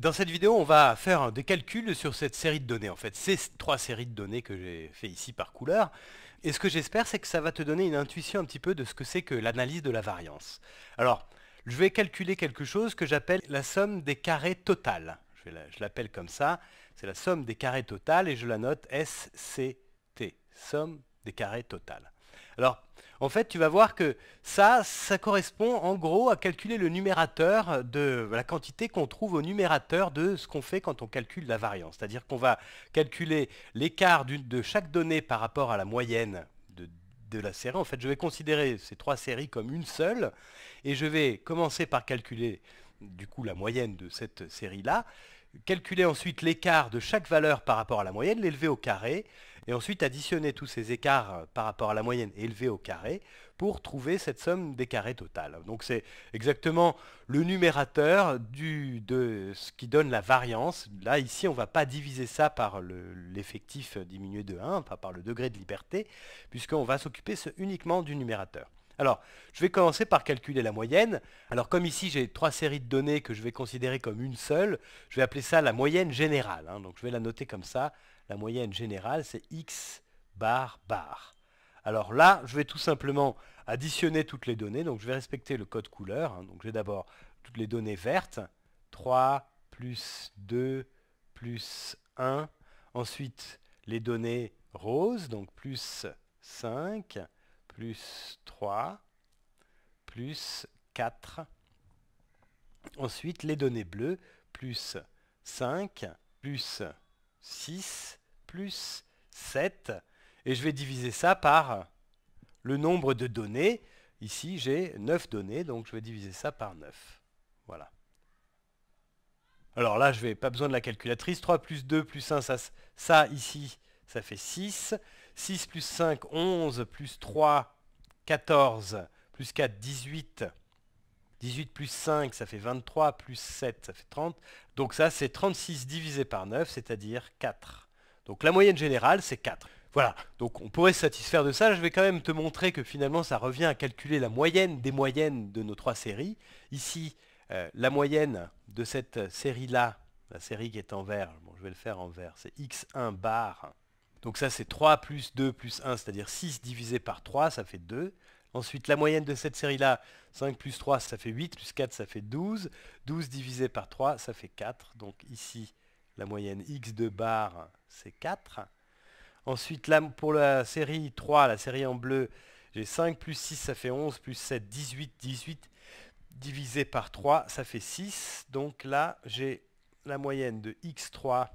Dans cette vidéo, on va faire des calculs sur cette série de données, en fait, ces trois séries de données que j'ai fait ici par couleur. Et ce que j'espère, c'est que ça va te donner une intuition un petit peu de ce que c'est que l'analyse de la variance. Alors, je vais calculer quelque chose que j'appelle la somme des carrés totales. Je, l'appelle comme ça, c'est la somme des carrés totales et je la note SCT, somme des carrés totales. Alors, en fait, tu vas voir que ça, ça correspond en gros à calculer le numérateur de la quantité qu'on trouve au numérateur de ce qu'on fait quand on calcule la variance. C'est-à-dire qu'on va calculer l'écart de chaque donnée par rapport à la moyenne de, la série. En fait, je vais considérer ces trois séries comme une seule et je vais commencer par calculer du coup la moyenne de cette série-là, calculer ensuite l'écart de chaque valeur par rapport à la moyenne, l'élever au carré, et ensuite additionner tous ces écarts euh, par rapport à la moyenne élevée au carré pour trouver cette somme des carrés totale. Donc c'est exactement le numérateur de ce qui donne la variance. Là, ici, on ne va pas diviser ça par l'effectif diminué de 1, pas par le degré de liberté, puisqu'on va s'occuper uniquement du numérateur. Alors, je vais commencer par calculer la moyenne. Alors comme ici j'ai trois séries de données que je vais considérer comme une seule, je vais appeler ça la moyenne générale. Hein. Donc je vais la noter comme ça. La moyenne générale c'est x bar bar. Alors là, je vais tout simplement additionner toutes les données. Donc je vais respecter le code couleur. Hein. Donc j'ai d'abord toutes les données vertes. 3 plus 2 plus 1. Ensuite les données roses, donc plus 5 plus 3, plus 4. Ensuite, les données bleues, plus 5, plus 6, plus 7. Et je vais diviser ça par le nombre de données. Ici, j'ai 9 données, donc je vais diviser ça par 9. Voilà. Alors là, je n'ai pas besoin de la calculatrice. 3 plus 2 plus 1, ça, ça ici, ça fait 6. 6 plus 5, 11, plus 3, 14, plus 4, 18. 18 plus 5, ça fait 23, plus 7, ça fait 30. Donc ça, c'est 36 divisé par 9, c'est-à-dire 4. Donc la moyenne générale, c'est 4. Voilà, donc on pourrait se satisfaire de ça. Je vais quand même te montrer que finalement, ça revient à calculer la moyenne des moyennes de nos trois séries. Ici, euh, la moyenne de cette série-là, la série qui est en vert, bon, je vais le faire en vert, c'est x1 bar donc ça c'est 3 plus 2 plus 1, c'est-à-dire 6 divisé par 3, ça fait 2. Ensuite, la moyenne de cette série-là, 5 plus 3, ça fait 8, plus 4, ça fait 12. 12 divisé par 3, ça fait 4. Donc ici, la moyenne x de bar, c'est 4. Ensuite, pour la série 3, la série en bleu, j'ai 5 plus 6, ça fait 11, plus 7, 18, 18. Divisé par 3, ça fait 6. Donc là, j'ai la moyenne de x3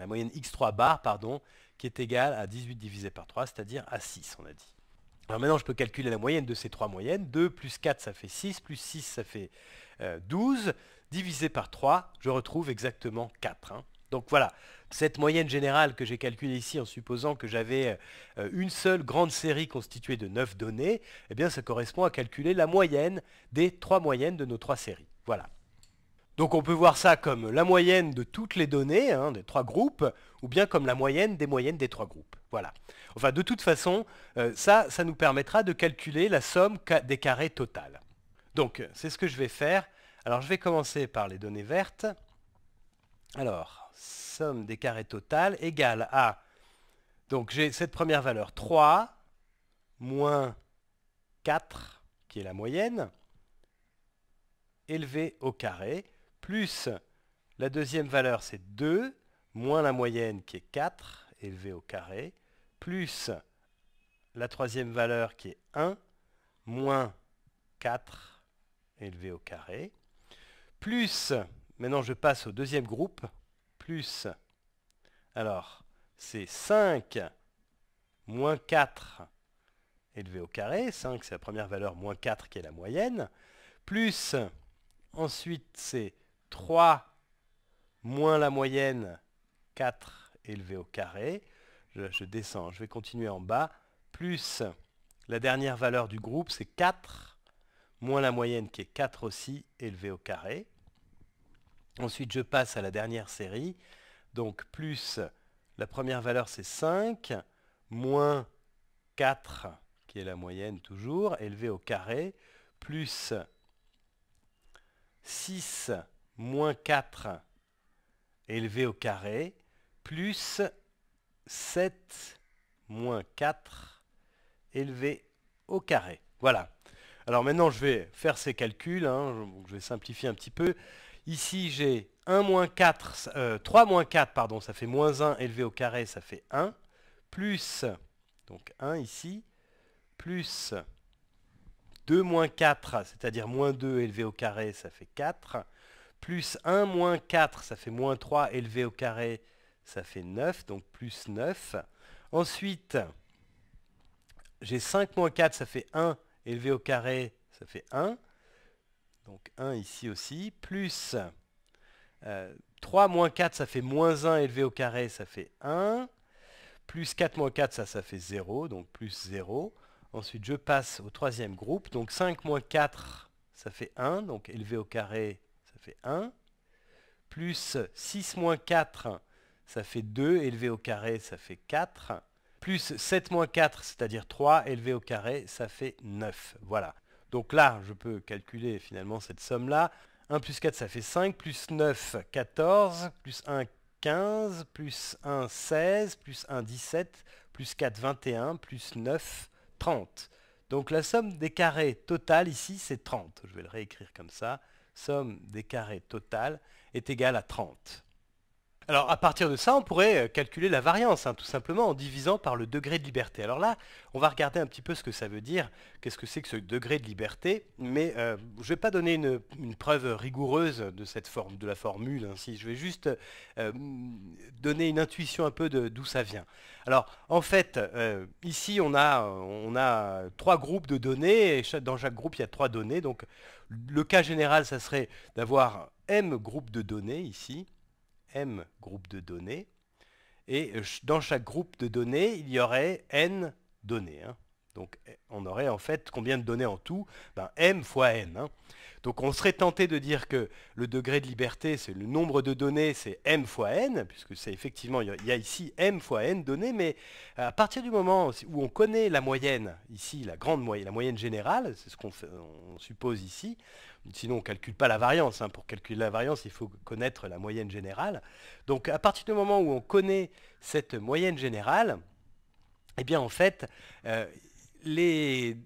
la moyenne x3 bar, pardon, qui est égale à 18 divisé par 3, c'est-à-dire à 6, on a dit. Alors maintenant, je peux calculer la moyenne de ces trois moyennes. 2 plus 4, ça fait 6, plus 6, ça fait 12. Euh, divisé par 3, je retrouve exactement 4. Hein. Donc voilà, cette moyenne générale que j'ai calculée ici en supposant que j'avais euh, une seule grande série constituée de 9 données, eh bien ça correspond à calculer la moyenne des trois moyennes de nos trois séries. Voilà. Donc on peut voir ça comme la moyenne de toutes les données, hein, des trois groupes, ou bien comme la moyenne des moyennes des trois groupes. Voilà. Enfin, de toute façon, euh, ça, ça nous permettra de calculer la somme des carrés totales. Donc, euh, c'est ce que je vais faire. Alors, je vais commencer par les données vertes. Alors, somme des carrés totales égale à... Donc, j'ai cette première valeur, 3 moins 4, qui est la moyenne, élevée au carré, plus la deuxième valeur, c'est 2, moins la moyenne qui est 4, élevé au carré, plus la troisième valeur qui est 1, moins 4, élevé au carré, plus, maintenant je passe au deuxième groupe, plus, alors c'est 5 moins 4 élevé au carré, 5 c'est la première valeur, moins 4 qui est la moyenne, plus ensuite c'est 3 moins la moyenne 4 élevé au carré. Je, descends, je vais continuer en bas. Plus la dernière valeur du groupe, c'est 4, moins la moyenne qui est 4 aussi élevé au carré. Ensuite, je passe à la dernière série. Donc, plus la première valeur, c'est 5, moins 4, qui est la moyenne toujours, élevé au carré, plus 6 moins 4 élevé au carré, plus 7 moins 4 élevé au carré. Voilà. Alors maintenant, je vais faire ces calculs. Hein. Je vais simplifier un petit peu. Ici, j'ai 1 4, 3 moins 4, euh, pardon, ça fait moins 1 élevé au carré, ça fait 1, plus, donc 1 ici, plus 2 moins 4, c'est-à-dire moins 2 élevé au carré, ça fait 4, plus 1 moins 4, ça fait moins 3 élevé au carré, ça fait 9, donc plus 9. Ensuite, j'ai 5 moins 4, ça fait 1 élevé au carré, ça fait 1. Donc 1 ici aussi, plus 3 euh, moins 4, ça fait moins 1 élevé au carré, ça fait 1. Plus 4 moins 4, ça, ça fait 0, donc plus 0. Ensuite, je passe au troisième groupe, donc 5 moins 4, ça fait 1, donc élevé au carré, fait 1, plus 6 moins 4, ça fait 2, élevé au carré, ça fait 4, plus 7 moins 4, c'est-à-dire 3, élevé au carré, ça fait 9. Voilà. Donc là, je peux calculer finalement cette somme-là. 1 plus 4, ça fait 5, plus 9, 14, plus 1, 15, plus 1, 16, plus 1, 17, plus 4, 21, plus 9, 30. Donc la somme des carrés totales ici, c'est 30. Je vais le réécrire comme ça somme des carrés totales est égale à 30. Alors à partir de ça, on pourrait euh, calculer la variance, hein, tout simplement en divisant par le degré de liberté. Alors là, on va regarder un petit peu ce que ça veut dire, qu'est-ce que c'est que ce degré de liberté, mais euh, je ne vais pas donner une, preuve rigoureuse de, cette de la formule, hein, je vais juste euh, donner une intuition un peu d'où ça vient. Alors en fait, ici on a, on a trois groupes de données, et dans chaque groupe il y a trois données, donc le cas général ça serait d'avoir M groupes de données ici, m groupe de données. Et euh, dans chaque groupe de données, il y aurait n données. Hein. Donc eh, on aurait en fait combien de données en tout ben, m fois n. Hein. Donc on serait tenté de dire que le degré de liberté, c'est le nombre de données, c'est m fois n, puisque c'est effectivement, il y a ici m fois n données, mais euh, à partir du moment où on connaît la moyenne, ici la grande moyenne, la moyenne générale, c'est ce qu'on suppose ici, sinon on ne calcule pas la variance, hein. pour calculer la variance, il faut connaître la moyenne générale. Donc à partir du moment où on connaît cette moyenne générale, eh bien en fait, euh, les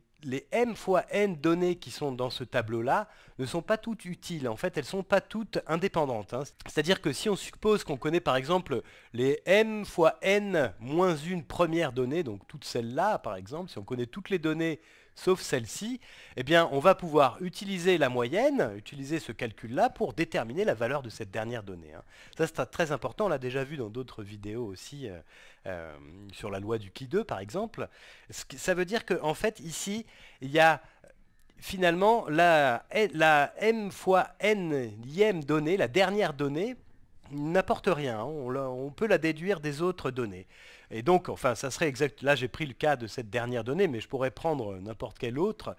m fois n données qui sont dans ce tableau-là ne sont pas toutes utiles. En fait, elles sont pas toutes indépendantes. Hein. C'est-à-dire que si on suppose qu'on connaît par exemple les m fois n moins une première donnée, donc toutes celles-là par exemple, si on connaît toutes les données sauf celle-ci, eh bien on va pouvoir utiliser la moyenne, utiliser ce calcul-là pour déterminer la valeur de cette dernière donnée. Hein. Ça c'est très important, on l'a déjà vu dans d'autres vidéos aussi euh, euh, sur la loi du qui 2 par exemple. Ça veut dire qu'en en fait ici, il y a finalement, la, m fois n donnée, la dernière donnée, n'apporte rien. On, peut la déduire des autres données. Et donc, enfin, ça serait exact. Là, j'ai pris le cas de cette dernière donnée, mais je pourrais prendre n'importe quelle autre.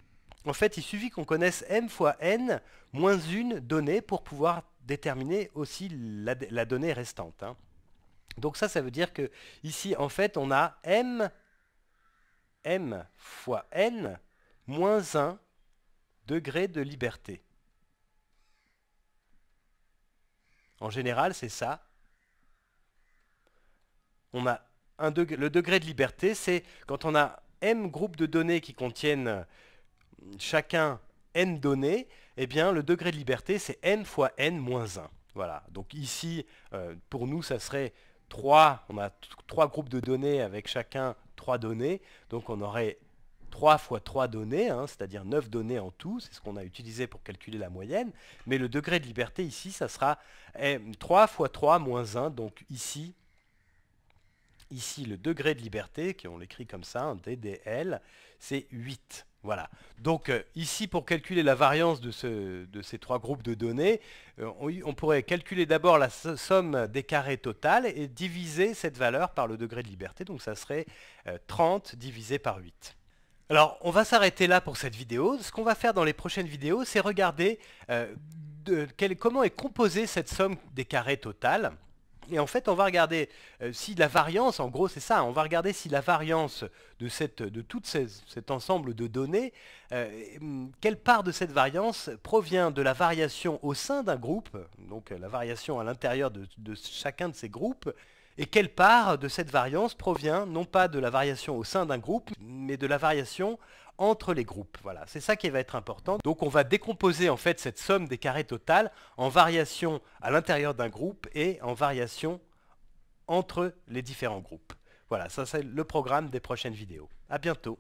En fait, il suffit qu'on connaisse m fois n moins une donnée pour pouvoir déterminer aussi la, donnée restante. Hein. Donc ça, ça veut dire que ici, en fait, on a m, m fois n moins 1 degré de liberté. En général, c'est ça. On a le degré de liberté, c'est quand on a m groupes de données qui contiennent chacun n données, eh bien le degré de liberté, c'est n fois n moins 1. Voilà. Donc ici, euh, pour nous, ça serait 3, on a trois groupes de données avec chacun 3 données, donc on aurait 3 fois 3 données, hein, c'est-à-dire 9 données en tout, c'est ce qu'on a utilisé pour calculer la moyenne, mais le degré de liberté ici, ça sera 3 eh, fois 3 moins 1, donc ici, ici le degré de liberté, qui on l'écrit comme ça, DDL, c'est 8. Voilà. Donc euh, ici, pour calculer la variance de, de ces trois groupes de données, euh, on, pourrait calculer d'abord la somme des carrés totales et diviser cette valeur par le degré de liberté. Donc ça serait 30 euh, divisé par 8. Alors, on va s'arrêter là pour cette vidéo. Ce qu'on va faire dans les prochaines vidéos, c'est regarder euh, comment est composée cette somme des carrés totales. Et en fait, on va regarder euh, si la variance, en gros c'est ça, on va regarder si la variance de, tout cet ensemble de données, euh, hmm, quelle part de cette variance provient de la variation au sein d'un groupe, donc la variation à l'intérieur de chacun de ces groupes, et quelle part de cette variance provient non pas de la variation au sein d'un groupe, mais de la variation entre les groupes. Voilà, c'est ça qui va être important. Donc on va décomposer en fait cette somme des carrés totales en variation à l'intérieur d'un groupe et en variation entre les différents groupes. Voilà, ça c'est le programme des prochaines vidéos. A bientôt